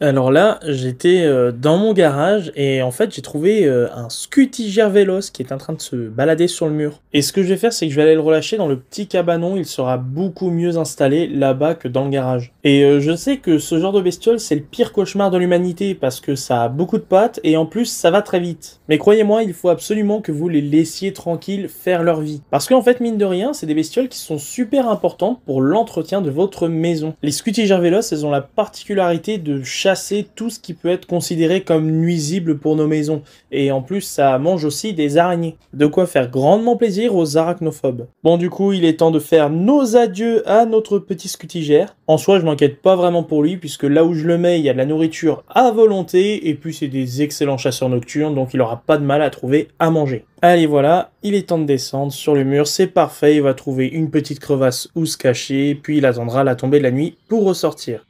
Alors là, j'étais euh, dans mon garage et en fait, j'ai trouvé euh, un Scutiger Gervelos qui est en train de se balader sur le mur. Et ce que je vais faire, c'est que je vais aller le relâcher dans le petit cabanon. Il sera beaucoup mieux installé là-bas que dans le garage. Et euh, je sais que ce genre de bestiole, c'est le pire cauchemar de l'humanité parce que ça a beaucoup de pattes et en plus, ça va très vite. Mais croyez-moi, il faut absolument que vous les laissiez tranquilles faire leur vie. Parce qu'en fait, mine de rien, c'est des bestioles qui sont super importantes pour l'entretien de votre maison. Les Scutiger Gervelos, elles ont la particularité de chasser tout ce qui peut être considéré comme nuisible pour nos maisons. Et en plus, ça mange aussi des araignées. De quoi faire grandement plaisir aux arachnophobes. Bon, du coup, il est temps de faire nos adieux à notre petit scutigère. En soi, je m'inquiète pas vraiment pour lui, puisque là où je le mets, il y a de la nourriture à volonté, et puis c'est des excellents chasseurs nocturnes, donc il aura pas de mal à trouver à manger. Allez voilà, il est temps de descendre sur le mur, c'est parfait, il va trouver une petite crevasse où se cacher, puis il attendra la tombée de la nuit pour ressortir.